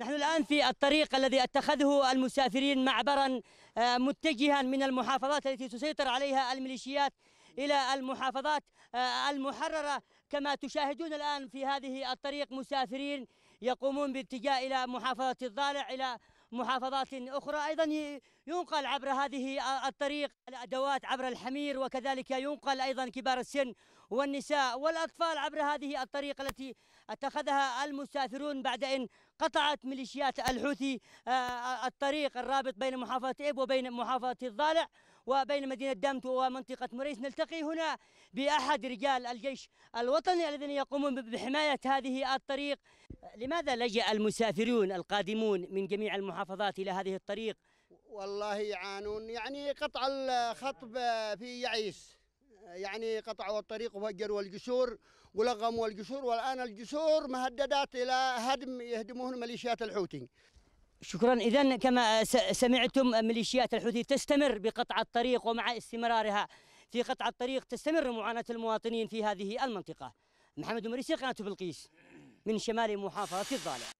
نحن الآن في الطريق الذي اتخذه المسافرين معبرا آه، متجها من المحافظات التي تسيطر عليها الميليشيات إلى المحافظات آه، المحررة كما تشاهدون الآن في هذه الطريق مسافرين يقومون بالاتجاه إلى محافظة الضالع إلى محافظات أخرى أيضا ينقل عبر هذه آه، الطريق الأدوات عبر الحمير وكذلك ينقل أيضا كبار السن والنساء والأطفال عبر هذه الطريق التي اتخذها المسافرون بعد أن قطعت ميليشيات الحوثي آه، آه، الطريق الرابط بين محافظة إب وبين محافظة الضالع وبين مدينة دمت ومنطقة مريس نلتقي هنا بأحد رجال الجيش الوطني الذين يقومون بحماية هذه الطريق لماذا لجأ المسافرون القادمون من جميع المحافظات إلى هذه الطريق والله يعانون يعني قطع الخطب في يعيس يعني قطعوا الطريق وفجروا الجسور ولغموا الجسور والان الجسور مهددات الى هدم يهدمون ميليشيات الحوثي. شكرا اذا كما سمعتم ميليشيات الحوثي تستمر بقطع الطريق ومع استمرارها في قطع الطريق تستمر معاناه المواطنين في هذه المنطقه. محمد مريسي قناه بلقيس من شمال محافظه الضالع.